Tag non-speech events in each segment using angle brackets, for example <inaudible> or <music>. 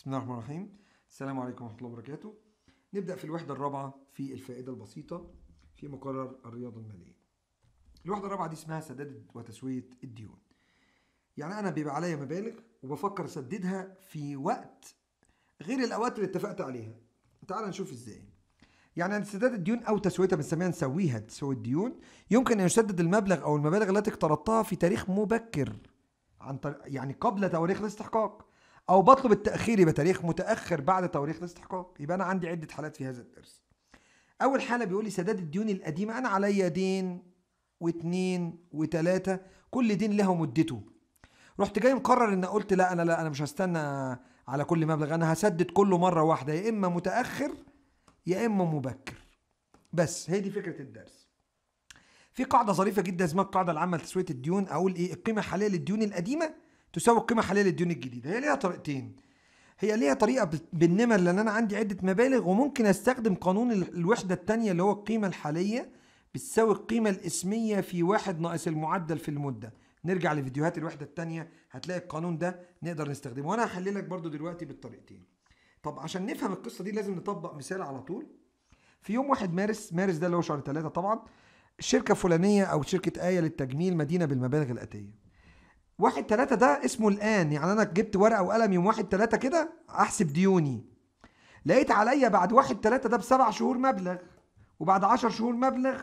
بسم الله الرحمن الرحيم السلام عليكم ورحمة الله وبركاته نبدأ في الوحدة الرابعة في الفائدة البسيطة في مقرر الرياضة المالية الوحدة الرابعة دي اسمها سداد وتسوية الديون يعني أنا بيبقى عليا مبالغ وبفكر أسددها في وقت غير الأوقات اللي اتفقت عليها تعال نشوف إزاي يعني سداد الديون أو تسويتها بنسميها نسويها تسوية الديون يمكن أن يسدد المبلغ أو المبالغ التي اقترضتها في تاريخ مبكر عن طريق يعني قبل تواريخ الاستحقاق او بطلب التاخير بتاريخ متاخر بعد توريخ الاستحقاق يبقى انا عندي عده حالات في هذا الدرس اول حاله بيقول لي سداد الديون القديمه انا عليا دين واثنين وثلاثه كل دين له مدته رحت جاي مقرر ان قلت لا انا لا انا مش هستنى على كل مبلغ انا هسدد كله مره واحده يا اما متاخر يا اما مبكر بس هي دي فكره الدرس في قاعده ظريفه جدا اسمها القاعده العامه لتسويه الديون اقول ايه القيمه الحاليه للديون القديمه تساوي القيمه الحاليه للديون الجديده هي ليها طريقتين هي ليها طريقه بالنمر لان انا عندي عده مبالغ وممكن استخدم قانون الوحده الثانيه اللي هو القيمه الحاليه بتساوي القيمه الاسميه في واحد ناقص المعدل في المده نرجع لفيديوهات الوحده الثانيه هتلاقي القانون ده نقدر نستخدمه وانا هحللك برضو دلوقتي بالطريقتين طب عشان نفهم القصه دي لازم نطبق مثال على طول في يوم 1 مارس مارس ده اللي هو شهر 3 طبعا الشركه الفلانيه او شركه ايه للتجميل مدينه بالمبالغ الاتيه واحد تلاتة ده اسمه الآن يعني أنا جبت ورقة وقلم يوم واحد تلاتة كده أحسب ديوني لقيت عليا بعد واحد تلاتة ده بسبع شهور مبلغ وبعد عشر شهور مبلغ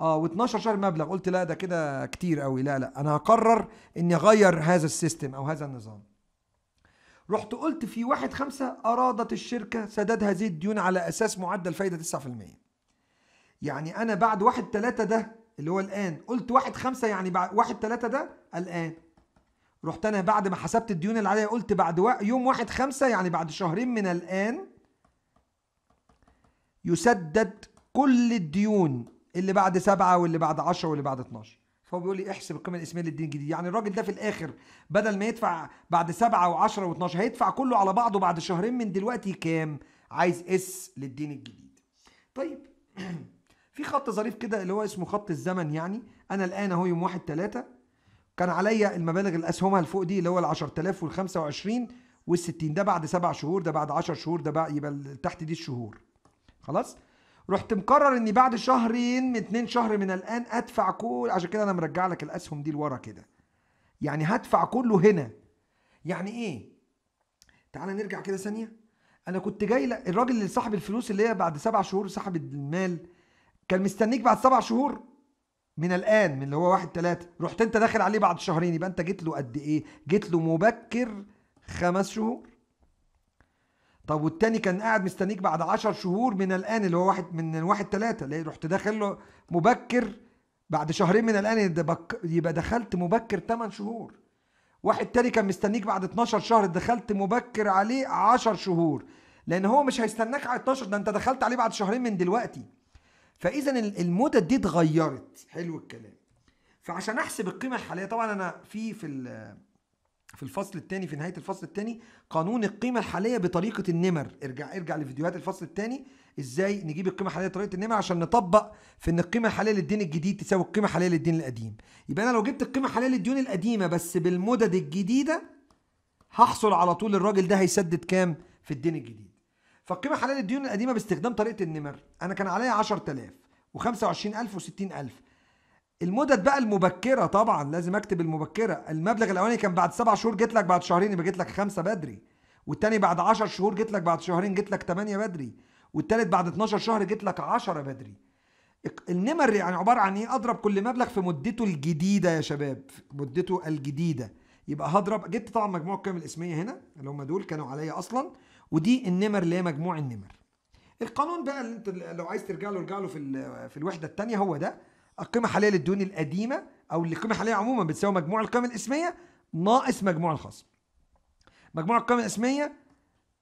اه و12 شهر مبلغ قلت لا ده كده كتير قوي لا لا انا هقرر اني اغير هذا السيستم او هذا النظام رحت قلت في واحد خمسة أرادت الشركة سداد هذه الديون على أساس معدل فايدة 9% يعني أنا بعد واحد تلاتة ده اللي هو الآن قلت واحد خمسة يعني بعد واحد تلاتة ده الآن رحت انا بعد ما حسبت الديون اللي عليا قلت بعد يوم واحد خمسة يعني بعد شهرين من الان يسدد كل الديون اللي بعد سبعة واللي بعد عشرة واللي بعد 12 فهو بيقول لي احسب القيمه الاسميه للدين الجديد يعني الراجل ده في الاخر بدل ما يدفع بعد سبعة و10 و12 هيدفع كله على بعضه بعد شهرين من دلوقتي كام عايز اس للدين الجديد طيب <clears throat> في خط ظريف كده اللي هو اسمه خط الزمن يعني انا الان اهو يوم 1 3 كان عليا المبالغ الاسهمها اللي فوق دي اللي هو ال 10000 وال 25 وال 60 ده بعد سبع شهور ده بعد 10 شهور ده بقى يبقى تحت دي الشهور خلاص رحت مقرر اني بعد شهرين من اتنين شهر من الان ادفع كل عشان كده انا مرجع لك الاسهم دي لورا كده يعني هدفع كله هنا يعني ايه تعالى نرجع كده ثانيه انا كنت جاي الراجل اللي صاحب الفلوس اللي هي بعد سبع شهور سحب المال كان مستنيك بعد سبع شهور من الان من اللي هو واحد ثلاثة رحت انت داخل عليه بعد شهرين يبقى انت جيت له قد ايه جيت له مبكر خمس شهور طب والتاني كان قاعد مستنيك بعد عشر شهور من الان اللي هو واحد من واحد ثلاثة ليه رحت داخل له مبكر بعد شهرين من الان يبقى دخلت مبكر 8 شهور واحد تاني كان مستنيك بعد 12 شهر دخلت مبكر عليه 10 شهور لان هو مش هيستناك على 12 ده انت دخلت عليه بعد شهرين من دلوقتي فاذا المدد دي اتغيرت حلو الكلام فعشان احسب القيمه الحاليه طبعا انا في في في الفصل الثاني في نهايه الفصل الثاني قانون القيمه الحاليه بطريقه النمر ارجع ارجع لفيديوهات الفصل الثاني ازاي نجيب القيمه الحاليه بطريقه النمر عشان نطبق في ان القيمه الحاليه للدين الجديد تساوي القيمه الحاليه للدين القديم يبقى انا لو جبت القيمه الحاليه للديون القديمه بس بالمدد الجديده هحصل على طول الراجل ده هيسدد كام في الدين الجديد فالقيمه حلال الديون القديمه باستخدام طريقه النمر انا كان عليا 10000 و25000 و60000 المدد بقى المبكره طبعا لازم اكتب المبكره المبلغ الاولاني كان بعد سبع شهور جيت لك بعد شهرين يبقى جيت لك خمسه بدري والتاني بعد 10 شهور جيت لك بعد شهرين جيت لك 8 بدري والتالت بعد 12 شهر جيت لك 10 بدري النمر يعني عباره عن ايه اضرب كل مبلغ في مدته الجديده يا شباب مدته الجديده يبقى هضرب جبت طبعا مجموع القيم الاسميه هنا اللي هم دول كانوا عليا اصلا ودي النمر اللي هي مجموع النمر القانون بقى اللي انت لو عايز ترجع له ارجع له في في الوحده الثانيه هو ده القيمه الحاليه للديون القديمه او القيمه الحاليه عموما بتساوي مجموع القيم الاسميه ناقص مجموع الخصم مجموع القيم الاسميه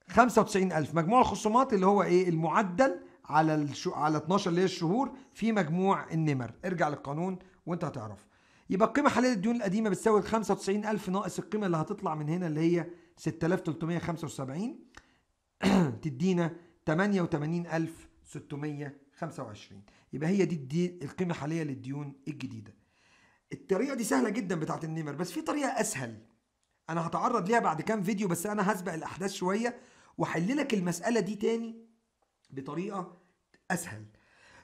95000 مجموع الخصومات اللي هو ايه المعدل على الشو... على 12 اللي هي الشهور في مجموع النمر ارجع للقانون وانت هتعرف يبقى القيمه الحاليه للديون القديمه بتساوي 95000 ناقص القيمه اللي هتطلع من هنا اللي هي 6375 <clears throat> تدينا 88625 يبقى هي دي, دي القيمه الحاليه للديون الجديده الطريقه دي سهله جدا بتاعه النمر بس في طريقه اسهل انا هتعرض ليها بعد كام فيديو بس انا هسبق الاحداث شويه واحل لك المساله دي تاني بطريقه اسهل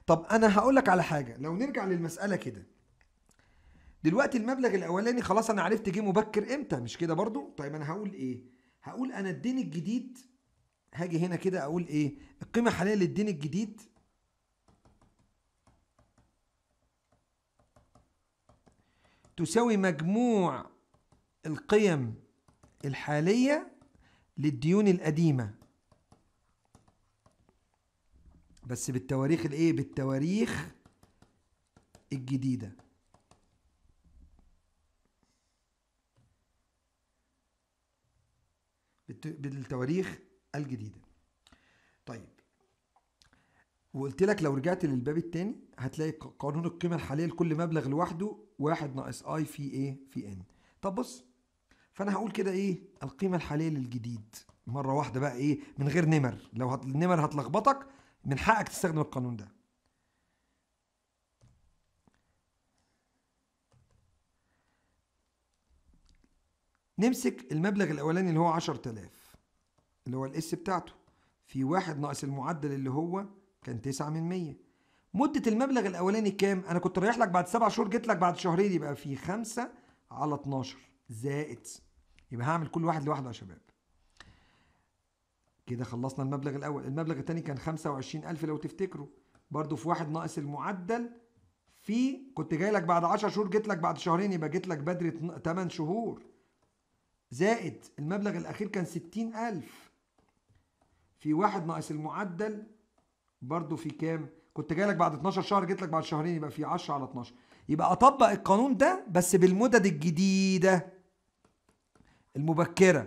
طب انا هقول لك على حاجه لو نرجع للمساله كده دلوقتي المبلغ الاولاني خلاص انا عرفت جه مبكر امتى مش كده برضو طيب انا هقول ايه هقول انا الدين الجديد هاجي هنا كده اقول ايه القيمه الحاليه للدين الجديد تساوي مجموع القيم الحاليه للديون القديمه بس بالتواريخ الايه بالتواريخ الجديده بالتواريخ الجديدة طيب وقلت لك لو رجعت للباب التاني هتلاقي قانون القيمة الحالية لكل مبلغ لوحده واحد ناقص اي في ايه في ان طب بص فانا هقول كده ايه القيمة الحالية للجديد مرة واحدة بقى ايه من غير نمر لو هت... النمر هتلخبطك من حقك تستخدم القانون ده نمسك المبلغ الاولاني اللي هو 10000 اللي هو الاس بتاعته في واحد ناقص المعدل اللي هو كان 9 من 100 مدة المبلغ الأولاني كام؟ أنا كنت رايح لك بعد سبع شهور جيت لك بعد شهرين يبقى في 5 على 12 زائد يبقى هعمل كل واحد لوحده يا شباب. كده خلصنا المبلغ الأول، المبلغ الثاني كان 25000 لو تفتكروا برضه في واحد ناقص المعدل في كنت جاي لك بعد 10 شهور جيت لك بعد شهرين يبقى جيت لك بدري 8 شهور زائد المبلغ الأخير كان 60000 في واحد ناقص المعدل برضو في كام كنت جاي لك بعد 12 شهر جيت لك بعد شهرين يبقى في 10 على 12 يبقى اطبق القانون ده بس بالمدد الجديده المبكره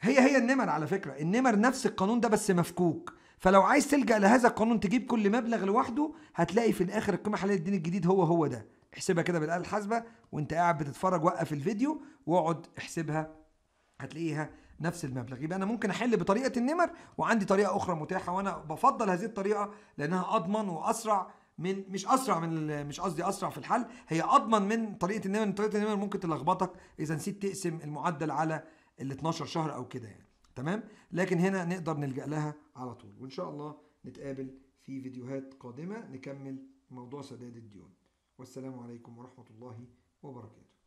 هي هي النمر على فكره النمر نفس القانون ده بس مفكوك فلو عايز تلجا لهذا القانون تجيب كل مبلغ لوحده هتلاقي في الاخر القيمه الحاليه للدين الجديد هو هو ده احسبها كده بالاله الحاسبه وانت قاعد بتتفرج وقف الفيديو واقعد احسبها هتلاقيها نفس المبلغ يبقى انا ممكن احل بطريقه النمر وعندي طريقه اخرى متاحه وانا بفضل هذه الطريقه لانها اضمن واسرع من مش اسرع من مش قصدي اسرع في الحل هي اضمن من طريقه النمر طريقه النمر ممكن تلخبطك اذا نسيت تقسم المعدل على ال 12 شهر او كده يعني تمام لكن هنا نقدر نلجا لها على طول وان شاء الله نتقابل في فيديوهات قادمه نكمل موضوع سداد الديون والسلام عليكم ورحمه الله وبركاته